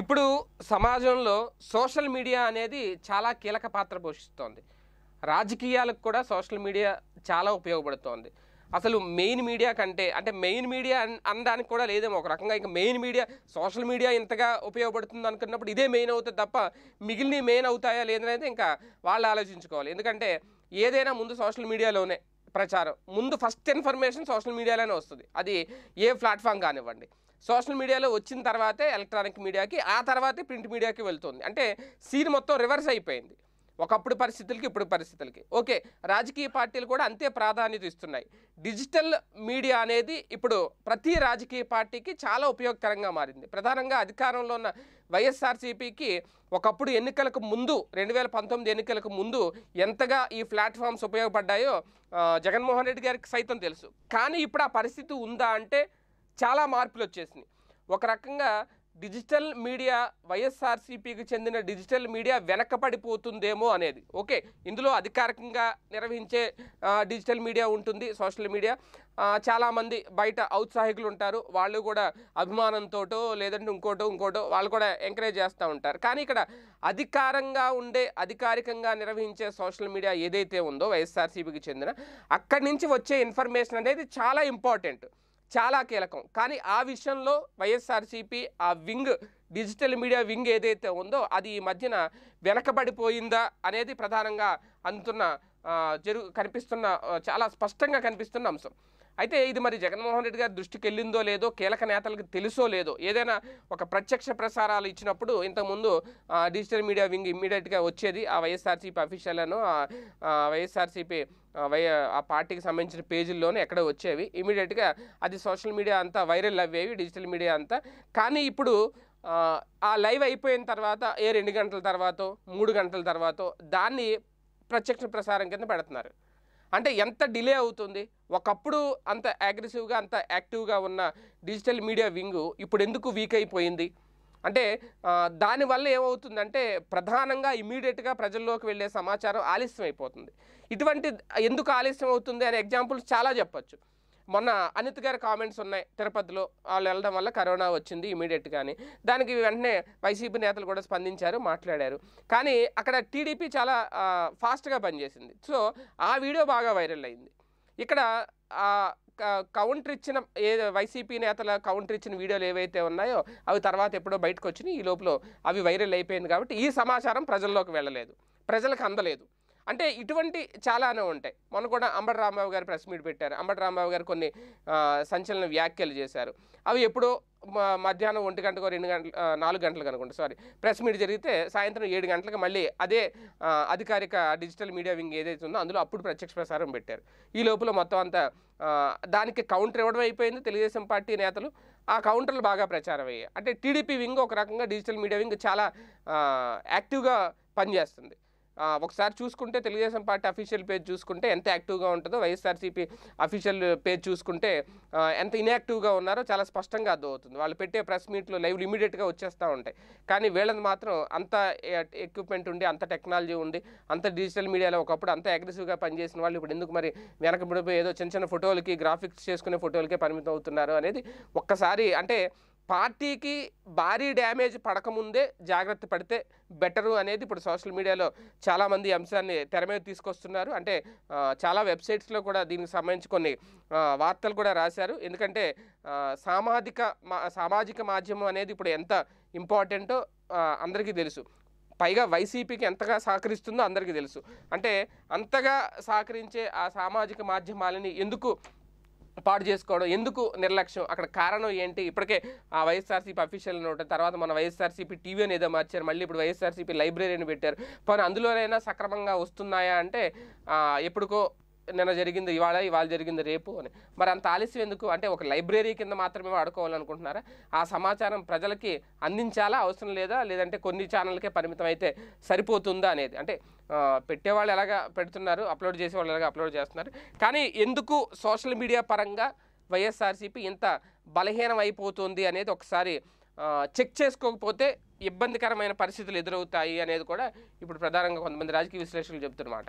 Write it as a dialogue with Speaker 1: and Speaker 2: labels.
Speaker 1: ఇప్పుడు సమాజంలో social media అనేది చాలా కీలక పాత్ర పోషిస్తోంది రాజకీయాలకు కూడా సోషల్ మీడియా చాలా ఉపయోగపడుతోంది అసలు మెయిన్ మీడియా కంటే అంటే మెయిన్ మీడియా అనడానికి కూడా లేదేమో ఒక రకంగా ఇంకా మెయిన్ మీడియా సోషల్ మీడియా ఇంతగా ఉపయోగపడుతుంది అనుకున్నప్పుడు ఇదే మెయిన్ అవుతుంది తప్ప మిగిలిన మెయిన్ అవుతాయా లేదనేది ఇంకా వాళ్ళు ఆలోచించుకోవాలి ఎందుకంటే ఏదైనా ముందు సోషల్ మీడియాలోనే ప్రచారం ముందు ఫస్ట్ ఇన్ఫర్మేషన్ సోషల్ మీడియాలోనే వస్తుంది అది ఏ ప్లాట్ఫామ్ కానివ్వండి సోషల్ మీడియాలో వచ్చిన తర్వాతే ఎలక్ట్రానిక్ మీడియాకి ఆ తర్వాతే ప్రింట్ మీడియాకి వెళ్తుంది అంటే సీన్ మొత్తం రివర్స్ అయిపోయింది ఒకప్పుడు పరిస్థితులకి ఇప్పుడు పరిస్థితులకి ఓకే రాజకీయ పార్టీలు కూడా అంతే ప్రాధాన్యత ఇస్తున్నాయి డిజిటల్ మీడియా అనేది ఇప్పుడు ప్రతి రాజకీయ పార్టీకి చాలా ఉపయోగకరంగా మారింది ప్రధానంగా అధికారంలో ఉన్న వైఎస్ఆర్సీపీకి ఒకప్పుడు ఎన్నికలకు ముందు రెండు వేల పంతొమ్మిది ఎన్నికలకు ముందు ఎంతగా ఈ ప్లాట్ఫామ్స్ ఉపయోగపడ్డాయో జగన్మోహన్ రెడ్డి గారికి సైతం తెలుసు కానీ ఇప్పుడు ఆ పరిస్థితి ఉందా అంటే చాలా మార్పులు వచ్చేసినాయి ఒక రకంగా డిజిటల్ మీడియా వైఎస్ఆర్సీపీకి చెందిన డిజిటల్ మీడియా వెనకపడిపోతుందేమో అనేది ఓకే ఇందులో అధికారికంగా నిర్వహించే డిజిటల్ మీడియా ఉంటుంది సోషల్ మీడియా చాలామంది బయట ఔత్సాహికులు ఉంటారు వాళ్ళు కూడా అభిమానంతోటో లేదంటే ఇంకోటో ఇంకోటో వాళ్ళు కూడా ఎంకరేజ్ చేస్తూ ఉంటారు కానీ ఇక్కడ అధికారంగా ఉండే అధికారికంగా నిర్వహించే సోషల్ మీడియా ఏదైతే ఉందో వైఎస్ఆర్సీపీకి చెందిన అక్కడి నుంచి వచ్చే ఇన్ఫర్మేషన్ అనేది చాలా ఇంపార్టెంట్ చాలా కీలకం కానీ ఆ విషయంలో వైఎస్ఆర్సీపీ ఆ వింగ్ డిజిటల్ మీడియా వింగ్ ఏదైతే ఉందో అది ఈ మధ్యన వెనకబడిపోయిందా అనేది ప్రధానంగా అందుతున్న జరుగు కనిపిస్తున్న చాలా స్పష్టంగా కనిపిస్తున్న అంశం అయితే ఇది మరి జగన్మోహన్ రెడ్డి గారి దృష్టికి వెళ్ళిందో లేదో కీలక నేతలకు తెలుసో లేదో ఏదైనా ఒక ప్రత్యక్ష ప్రసారాలు ఇచ్చినప్పుడు ఇంతకుముందు డిజిటల్ మీడియా వింగ్ ఇమ్మీడియట్గా వచ్చేది ఆ వైఎస్ఆర్సీపీ అఫీషియల్లను వైఎస్ఆర్సీపీ వై ఆ పార్టీకి సంబంధించిన పేజీల్లోనే ఎక్కడ వచ్చేవి ఇమీడియట్గా అది సోషల్ మీడియా అంతా వైరల్ అయ్యేవి డిజిటల్ మీడియా అంతా కానీ ఇప్పుడు ఆ లైవ్ అయిపోయిన తర్వాత ఏ రెండు గంటల తర్వాత మూడు గంటల తర్వాత దాన్ని ప్రత్యక్ష ప్రసారం కింద పెడుతున్నారు అంటే ఎంత డిలే అవుతుంది ఒకప్పుడు అంత అగ్రెసివ్గా అంత యాక్టివ్గా ఉన్న డిజిటల్ మీడియా వింగు ఇప్పుడు ఎందుకు వీక్ అయిపోయింది అంటే దానివల్ల ఏమవుతుందంటే ప్రధానంగా ఇమీడియట్గా ప్రజల్లోకి వెళ్ళే సమాచారం ఆలస్యం అయిపోతుంది ఇటువంటి ఎందుకు ఆలస్యం అవుతుంది అనే ఎగ్జాంపుల్స్ చాలా చెప్పచ్చు మొన్న అనిత్ గారి కామెంట్స్ ఉన్నాయి తిరుపతిలో వాళ్ళు వెళ్ళడం వల్ల కరోనా వచ్చింది ఇమీడియట్గానే దానికి వెంటనే వైసీపీ నేతలు కూడా స్పందించారు మాట్లాడారు కానీ అక్కడ టీడీపీ చాలా ఫాస్ట్గా పనిచేసింది సో ఆ వీడియో బాగా వైరల్ అయింది ఇక్కడ కౌంటర్ ఇచ్చిన ఏ వైసీపీ నేతల కౌంటర్ ఇచ్చిన వీడియోలు ఏవైతే ఉన్నాయో అవి తర్వాత ఎప్పుడో బయటకు వచ్చినాయి ఈ లోపల అవి వైరల్ అయిపోయింది కాబట్టి ఈ సమాచారం ప్రజల్లోకి వెళ్ళలేదు ప్రజలకు అందలేదు అంటే ఇటువంటి చాలానే ఉంటాయి మొన్న కూడా అంబటి రాంబాబు గారు ప్రెస్ మీట్ పెట్టారు అంబటి రాంబాబు గారు కొన్ని సంచలన వ్యాఖ్యలు చేశారు అవి ఎప్పుడో మధ్యాహ్నం ఒంటి గంటకు రెండు గంటలు నాలుగు గంటలకు అనుకుంటా సారీ ప్రెస్ మీట్ జరిగితే సాయంత్రం ఏడు గంటలకు మళ్ళీ అదే అధికారిక డిజిటల్ మీడియా వింగ్ ఏదైతే ఉందో అందులో అప్పుడు ప్రత్యక్ష ప్రసారం పెట్టారు ఈ లోపల మొత్తం అంతా దానికి కౌంటర్ ఇవ్వడం అయిపోయింది తెలుగుదేశం పార్టీ నేతలు ఆ కౌంటర్లు బాగా ప్రచారం అయ్యాయి అంటే టీడీపీ వింగ్ ఒక రకంగా డిజిటల్ మీడియా వింగ్ చాలా యాక్టివ్గా పనిచేస్తుంది ఒకసారి చూసుకుంటే తెలుగుదేశం పార్టీ అఫీషియల్ పేజ్ చూసుకుంటే ఎంత యాక్టివ్గా ఉంటుందో వైఎస్ఆర్సీపీ అఫీషియల్ పేజ్ చూసుకుంటే ఎంత ఇన్యాక్టివ్గా ఉన్నారో చాలా స్పష్టంగా అర్థమవుతుంది వాళ్ళు పెట్టే ప్రెస్ మీట్లు లైవ్ ఇమీడియట్గా వచ్చేస్తూ ఉంటాయి కానీ వీళ్ళని మాత్రం అంత ఎక్విప్మెంట్ ఉండి అంత టెక్నాలజీ ఉంది అంత డిజిటల్ మీడియాలో ఒకప్పుడు అంత అగ్రెసివ్గా పనిచేసిన వాళ్ళు ఇప్పుడు ఎందుకు మరి వెనకబడిపోయి ఏదో చిన్న చిన్న ఫోటోలకి గ్రాఫిక్స్ చేసుకునే ఫోటోలకే పరిమితం అవుతున్నారు అనేది ఒక్కసారి అంటే పార్టీకి భారీ డ్యామేజ్ పడకముందే జాగ్రత్త పడితే బెటరు అనేది ఇప్పుడు సోషల్ మీడియాలో చాలామంది అంశాన్ని తెర మీద తీసుకొస్తున్నారు అంటే చాలా వెబ్సైట్స్లో కూడా దీనికి సంబంధించి కొన్ని వార్తలు కూడా రాశారు ఎందుకంటే సామాజిక సామాజిక మాధ్యమం అనేది ఇప్పుడు ఎంత ఇంపార్టెంటో అందరికీ తెలుసు పైగా వైసీపీకి ఎంతగా సహకరిస్తుందో అందరికీ తెలుసు అంటే అంతగా సహకరించే ఆ సామాజిక మాధ్యమాలని ఎందుకు పాడు చేసుకోవడం ఎందుకు నిర్లక్ష్యం అక్కడ కారణం ఏంటి ఇప్పటికే ఆ వైఎస్ఆర్సీపీ అఫీషియల్ నోట్ తర్వాత మన వైఎస్ఆర్సీపీ అని ఏదో మార్చారు మళ్ళీ ఇప్పుడు వైఎస్ఆర్సీపీ లైబ్రరీని పెట్టారు పోనీ అందులోనైనా సక్రమంగా వస్తున్నాయా అంటే ఎప్పుడుకో నిన్న జరిగింది ఇవాళ ఇవాళ జరిగింది రేపు అని మరి అంత ఆలస్యం ఎందుకు అంటే ఒక లైబ్రరీ కింద మాత్రమే వాడుకోవాలనుకుంటున్నారా ఆ సమాచారం ప్రజలకి అందించాలా అవసరం లేదా లేదంటే కొన్ని ఛానల్కే పరిమితం అయితే సరిపోతుందా అనేది అంటే పెట్టేవాళ్ళు ఎలాగా పెడుతున్నారు అప్లోడ్ చేసేవాళ్ళు ఎలాగా అప్లోడ్ చేస్తున్నారు కానీ ఎందుకు సోషల్ మీడియా పరంగా వైఎస్ఆర్సీపీ ఇంత బలహీనం అయిపోతుంది అనేది ఒకసారి చెక్ చేసుకోకపోతే ఇబ్బందికరమైన పరిస్థితులు ఎదురవుతాయి అనేది కూడా ఇప్పుడు ప్రధానంగా కొంతమంది రాజకీయ విశ్లేషకులు చెబుతున్నమాట